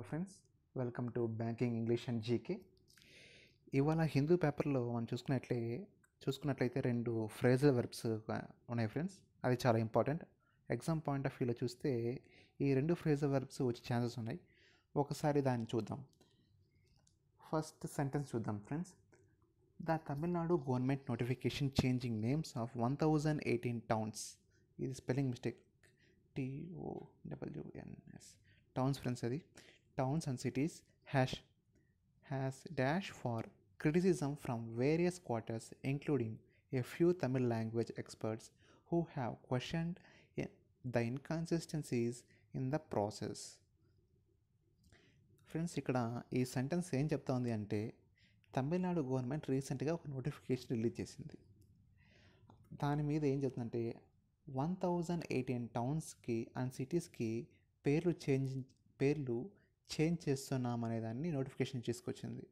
hello friends welcome to banking English and GK ఇవాళ హిందూ పేపర్లో మనం చూసుకున్నట్లే చూసుకున్నట్లయితే రెండు ఫ్రేజల్ వెర్బ్స్ ఉన్నాయి ఫ్రెండ్స్ అది చాలా ఇంపార్టెంట్ ఎగ్జామ్ పాయింట్ ఆఫ్ వ్యూలో చూస్తే ఈ రెండు ఫ్రేజల్ వెర్బ్స్ వచ్చే ఛాన్సెస్ ఉన్నాయి ఒకసారి దాన్ని చూద్దాం ఫస్ట్ సెంటెన్స్ చూద్దాం friends the Tamil Nadu government notification changing names of one thousand eighteen towns ఇది spelling mistake TO WNS towns friends అది towns and cities hash, has dashed for criticism from various quarters, including a few Tamil language experts who have questioned the inconsistencies in the process friends ఇక్కడ ఈ sentence ఏం చెప్తా ఉంది అంటే Tamil Nadu government రీసెంట్గా ఒక notification release చేసింది దాని మీద ఏం చెప్తుందంటే వన్ థౌజండ్ ఎయిటీన్ టౌన్స్కి అండ్ సిటీస్కి పేర్లు చేంజ్ పేర్లు చేంజ్ చేస్తున్నాం దాన్ని నోటిఫికేషన్ తీసుకొచ్చింది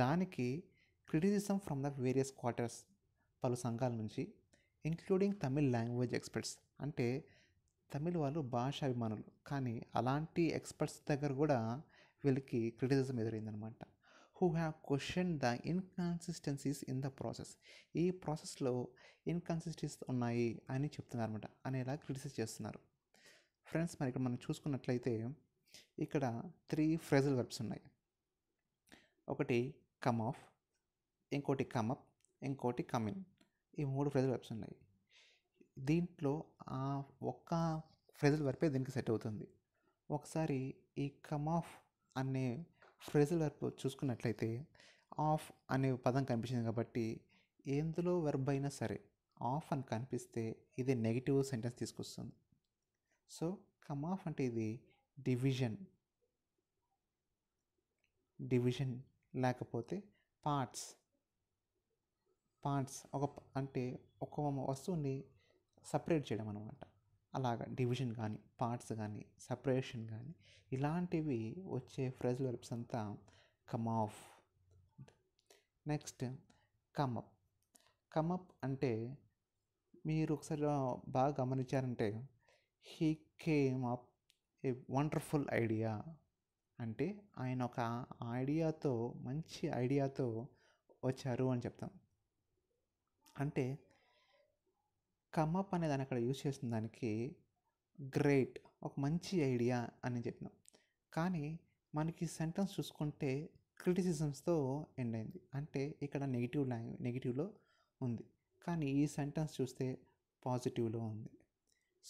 దానికి criticism from the various quarters పలు సంఘాల నుంచి ఇంక్లూడింగ్ తమిళ్ లాంగ్వేజ్ ఎక్స్పర్ట్స్ అంటే తమిళ్ వాళ్ళు భాషాభిమానులు కానీ అలాంటి ఎక్స్పర్ట్స్ దగ్గర కూడా వీళ్ళకి క్రిటిసిజం ఎదురైందనమాట who have question the inconsistencies in the process ఈ ప్రాసెస్లో ఇన్కన్సిస్టెన్సీస్ ఉన్నాయి అని చెప్తున్నారు అనమాట అనేలా క్రిటిసైజ్ చేస్తున్నారు ఫ్రెండ్స్ మరి ఇక్కడ మనం చూసుకున్నట్లయితే ఇక్కడ త్రీ ఫ్రెజల్ వెర్బ్స్ ఉన్నాయి ఒకటి కమ్ ఆఫ్ ఇంకోటి కమ్ అప్ ఇంకోటి కమిన్ ఈ మూడు ఫ్రెజల్ వెర్బ్స్ ఉన్నాయి దీంట్లో ఆ ఒక్క ఫ్రెజల్ వెర్బే దీనికి సెట్ అవుతుంది ఒకసారి ఈ కమ్ ఆఫ్ అనే ఫ్రెజల్ వెర్బ్ చూసుకున్నట్లయితే ఆఫ్ అనే పదం కనిపించింది కాబట్టి ఎందులో వెర్బ్ అయినా సరే ఆఫ్ అని కనిపిస్తే ఇది నెగిటివ్ సెంటెన్స్ తీసుకొస్తుంది సో కమ్ ఆఫ్ అంటే ఇది డివిజన్ డివిజన్ లేకపోతే పార్ట్స్ పార్ట్స్ ఒక అంటే ఒక వస్తువుని సపరేట్ చేయడం అనమాట అలాగ డివిజన్ కానీ పార్ట్స్ కానీ సపరేషన్ కానీ ఇలాంటివి వచ్చే ఫ్రెజ్ వెర్బ్స్ అంతా come off next come up come up అంటే మీరు ఒకసారి బాగా గమనించారంటే he came up a wonderful idea అంటే ఆయన ఒక ఐడియాతో మంచి ఐడియాతో వచ్చారు అని చెప్తాం అంటే కమప్ అనే దాన్ని అక్కడ యూజ్ చేసిన దానికి గ్రేట్ ఒక మంచి ఐడియా అని చెప్పినాం కానీ మనకి సెంటెన్స్ చూసుకుంటే క్రిటిసిజమ్స్తో ఎండ్ అయింది అంటే ఇక్కడ నెగిటివ్ లాంగ్వేజ్ నెగిటివ్లో ఉంది కానీ ఈ సెంటెన్స్ చూస్తే పాజిటివ్లో ఉంది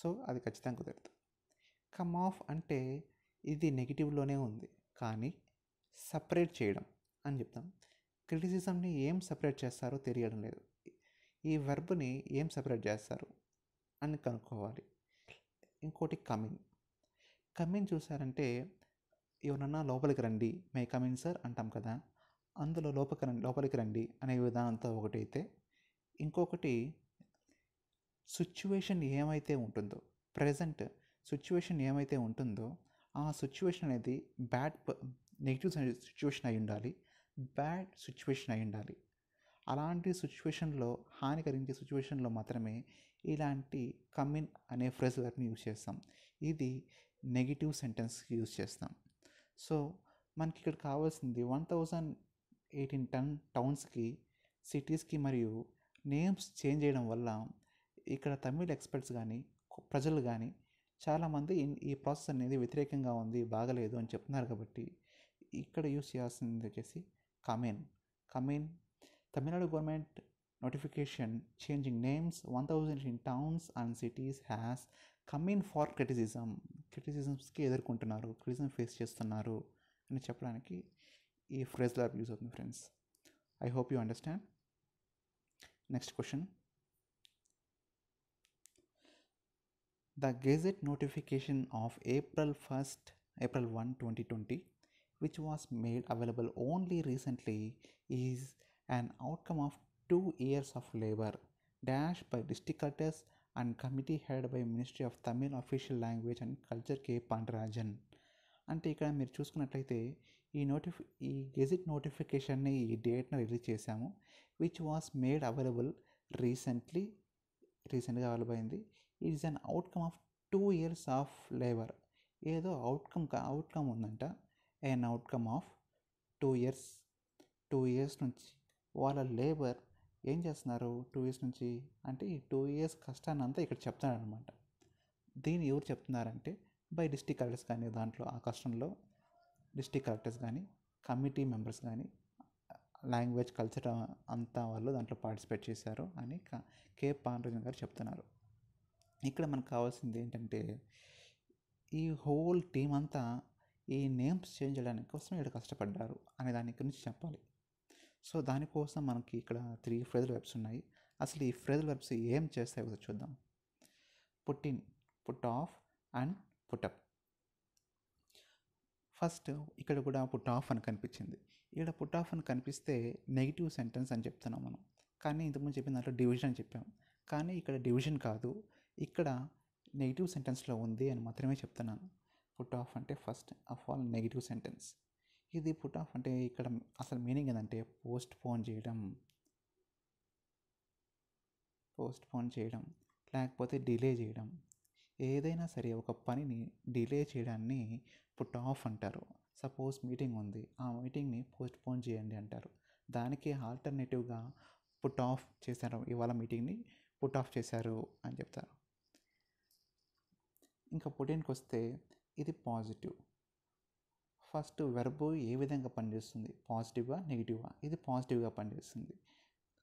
సో అది ఖచ్చితంగా కుదరదు కమ్ ఆఫ్ అంటే ఇది నెగిటివ్లోనే ఉంది కానీ సపరేట్ చేయడం అని చెప్తాం క్రిటిసిజంని ఏం సపరేట్ చేస్తారో తెలియడం లేదు ఈ వెర్బ్ని ఏం సపరేట్ చేస్తారు అని కనుక్కోవాలి ఇంకోటి కమింగ్ కమింగ్ చూసారంటే ఎవరన్నా లోపలికి రండి మే కమింగ్ సార్ అంటాం కదా అందులో లోపలికి రండి లోపలికి రండి అనే విధానంతో ఒకటి అయితే ఇంకొకటి సిచ్యువేషన్ ఏమైతే ఉంటుందో ప్రజెంట్ సిచ్యువేషన్ ఏమైతే ఉంటుందో ఆ సిచ్యువేషన్ అనేది బ్యాడ్ నెగిటివ్ సిచ్యువేషన్ అయి ఉండాలి బ్యాడ్ సిచ్యువేషన్ అయి ఉండాలి అలాంటి సిచ్యువేషన్లో హాని కలిగించే సిచ్యువేషన్లో మాత్రమే ఇలాంటి కమిన్ అనే ఫ్రెజ్ వర్క్ని యూజ్ చేస్తాం ఇది నెగిటివ్ సెంటెన్స్కి యూజ్ చేస్తాం సో మనకి ఇక్కడ కావాల్సింది వన్ థౌజండ్ ఎయిటీన్ టన్ టౌన్స్కి సిటీస్కి మరియు నేమ్స్ చేంజ్ చేయడం వల్ల ఇక్కడ తమిళ్ ఎక్స్పర్ట్స్ కానీ ప్రజలు కానీ చాలామంది ఈ ప్రాసెస్ అనేది వ్యతిరేకంగా ఉంది బాగలేదు అని చెప్తున్నారు కాబట్టి ఇక్కడ యూస్ చేయాల్సింది వచ్చేసి come in come in Tamil Nadu government notification changing names one thousand in towns and cities has come in for criticism క్రిటిసిజమ్స్కి ఎదుర్కొంటున్నారు క్రిటిసిజం ఫేస్ చేస్తున్నారు అని చెప్పడానికి ఈ ఫ్రేజ్ యూజ్ అవుతుంది friends I hope you understand next question The Gazette notification of April 1st, April 1, 2020, which was made available only recently, is an outcome of two years of labor dash by district cutters and committee head by ministry of Tamil official language and culture K Pandarajan అంటే ఇక్కడ మీరు చూసుకున్నట్లయితే ఈ నోటిఫి ఈ gazette నోటిఫికేషన్ని ఈ డేట్ను release చేశాము which was made available recently రీసెంట్గా అవైలబుల్ అయింది it is an outcome of two years of labour ఏదో అవుట్కమ్ అవుట్కమ్ ఉందంట an outcome of two years two years నుంచి వాళ్ళ లేబర్ ఏం చేస్తున్నారు టూ ఇయర్స్ నుంచి అంటే ఈ టూ ఇయర్స్ కష్టాన్ని అంతా ఇక్కడ చెప్తారనమాట దీన్ని ఎవరు చెప్తున్నారంటే బై డిస్టిక్ కలెక్టర్స్ కానీ దాంట్లో ఆ కష్టంలో డిస్టిక్ కలెక్టర్స్ కానీ కమిటీ మెంబర్స్ కానీ లాంగ్వేజ్ కల్చర్ అంతా వాళ్ళు దాంట్లో పార్టిసిపేట్ చేశారు అని కే పాండురంగన్ గారు చెప్తున్నారు ఇక్కడ మనకు కావాల్సింది ఏంటంటే ఈ హోల్ టీం అంతా ఈ నేమ్స్ చేంజ్ చేయడానికి కోసం ఇక్కడ కష్టపడ్డారు అనే దాని గురించి చెప్పాలి సో దానికోసం మనకి ఇక్కడ త్రీ ఫ్రేజల్ వెబ్స్ ఉన్నాయి అసలు ఈ ఫ్రేజల్ వెబ్స్ ఏం చేస్తాయి ఒకసారి చూద్దాం put in put off and put up first ఇక్కడ కూడా పుట్ ఆఫ్ అని కనిపించింది ఇక్కడ పుట్ ఆఫ్ అని కనిపిస్తే నెగిటివ్ సెంటెన్స్ అని చెప్తున్నాం మనం కానీ ఇంతకుముందు చెప్పిన దాంట్లో డివిజన్ అని చెప్పాం కానీ ఇక్కడ డివిజన్ కాదు ఇక్కడ నెగిటివ్ సెంటెన్స్లో ఉంది అని మాత్రమే చెప్తున్నాను పుట్ ఆఫ్ అంటే first of all negative sentence ఇది పుట్ ఆఫ్ అంటే ఇక్కడ అసలు మీనింగ్ ఏంటంటే పోస్ట్ పోన్ చేయడం పోస్ట్ పోన్ చేయడం లేకపోతే డిలే చేయడం ఏదైనా సరే ఒక పనిని డిలే చేయడాన్ని పుట్ ఆఫ్ అంటారు సపోజ్ మీటింగ్ ఉంది ఆ మీటింగ్ని పోస్ట్ పోన్ చేయండి అంటారు దానికి ఆల్టర్నేటివ్గా పుట్ ఆఫ్ చేశారు ఇవాళ మీటింగ్ని పుట్ ఆఫ్ చేశారు అని చెప్తారు ఇంకా పొడియన్కి వస్తే ఇది పాజిటివ్ ఫస్ట్ వెర్బు ఏ విధంగా పనిచేస్తుంది పాజిటివా నెగిటివా ఇది పాజిటివ్గా పనిచేస్తుంది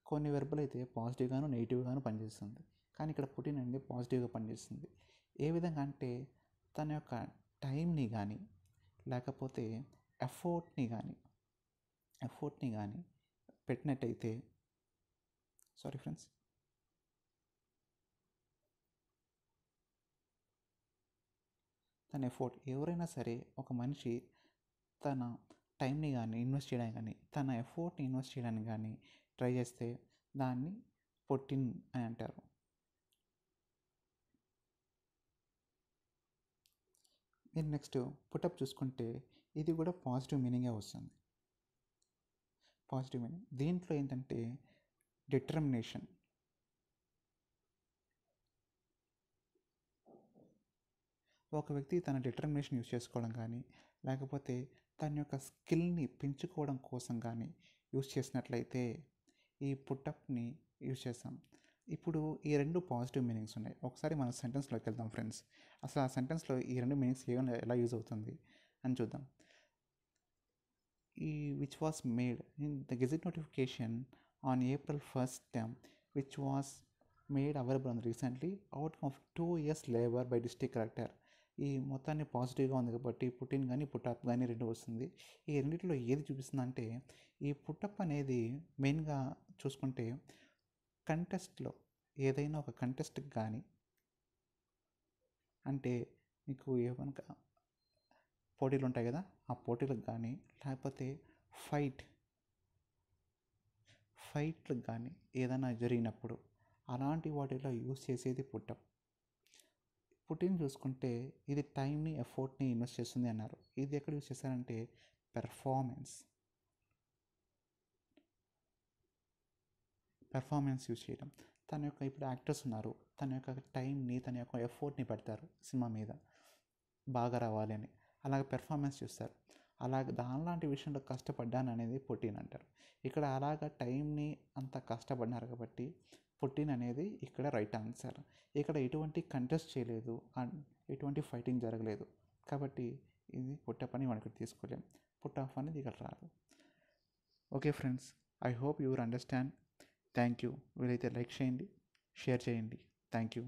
కొన్ని వెర్బులు అయితే పాజిటివ్గాను నెగిటివ్గాను పనిచేస్తుంది కానీ ఇక్కడ పుట్టిన అనేది పాజిటివ్గా పనిచేస్తుంది ఏ విధంగా అంటే తన యొక్క టైంని కానీ లేకపోతే ఎఫోర్ట్ని కానీ ఎఫోర్ట్ని కానీ పెట్టినట్టయితే సారీ ఫ్రెండ్స్ తన ఎఫర్ట్ ఎవరైనా సరే ఒక మనిషి తన టైంని కానీ ఇన్వెస్ట్ చేయడానికి కానీ తన ఎఫర్ట్ని ఇన్వెస్ట్ చేయడానికి కానీ ట్రై చేస్తే దాన్ని పొట్టిన్ అని అంటారు నేను నెక్స్ట్ పుటప్ చూసుకుంటే ఇది కూడా పాజిటివ్ మీనింగే వస్తుంది పాజిటివ్ మీనింగ్ దీంట్లో ఏంటంటే డిటర్మినేషన్ ఒక వ్యక్తి తన డిటర్మినేషన్ యూజ్ చేసుకోవడం కానీ లేకపోతే తన యొక్క స్కిల్ని పెంచుకోవడం కోసం కానీ యూజ్ చేసినట్లయితే ఈ పుట్టప్ని యూజ్ చేస్తాం ఇప్పుడు ఈ రెండు పాజిటివ్ మీనింగ్స్ ఉన్నాయి ఒకసారి మనం సెంటెన్స్లోకి వెళ్దాం ఫ్రెండ్స్ అసలు ఆ సెంటెన్స్లో ఈ రెండు మీనింగ్స్ ఏమైనా ఎలా యూజ్ అవుతుంది అని చూద్దాం ఈ which was made in the gazette notification on April first time which was made available ఉంది recently out of two years labour by district collector ఈ మొత్తాన్ని పాజిటివ్గా ఉంది కాబట్టి పుట్టిన్ కానీ పుట్టప్ కానీ రెండు వస్తుంది ఈ రెండింటిలో ఏది చూపిస్తుందంటే ఈ పుట్టప్ అనేది మెయిన్గా చూసుకుంటే కంటెస్ట్లో ఏదైనా ఒక కంటెస్ట్కి కానీ అంటే మీకు ఏమనగా పోటీలు ఉంటాయి కదా ఆ పోటీలకు కానీ లేకపోతే ఫైట్ ఫైట్లకు కానీ ఏదైనా జరిగినప్పుడు అలాంటి వాటిలో యూస్ చేసేది పుట్టప్ పుట్టిన చూసుకుంటే ఇది టైంని ఎఫోర్ట్ని ఇన్వెస్ట్ చేస్తుంది అన్నారు ఇది ఎక్కడ యూజ్ చేశారంటే పెర్ఫార్మెన్స్ పెర్ఫార్మెన్స్ యూజ్ చేయడం తన యొక్క ఇప్పుడు యాక్టర్స్ ఉన్నారు తన యొక్క టైంని తన యొక్క ఎఫోర్ట్ని పెడతారు సినిమా మీద బాగా రావాలి అని అలాగే పెర్ఫార్మెన్స్ చూస్తారు అలాగే దానిలాంటి విషయంలో కష్టపడ్డాను అనేది పుట్టిన్ అంటారు ఇక్కడ అలాగ టైంని అంత కష్టపడినారు కాబట్టి పుటిన్ అనేది ఇక్కడ రైట్ ఆన్సర్ ఇక్కడ ఎటువంటి కంటెస్ట్ చేయలేదు అండ్ ఎటువంటి ఫైటింగ్ జరగలేదు కాబట్టి ఇది పుట్టపని మనం ఇక్కడ తీసుకోలేం పుట్టాఫ్ అనేది ఇక్కడ రాదు okay friends I hope your understand thank you వీలైతే లైక్ చేయండి షేర్ చేయండి థ్యాంక్ యూ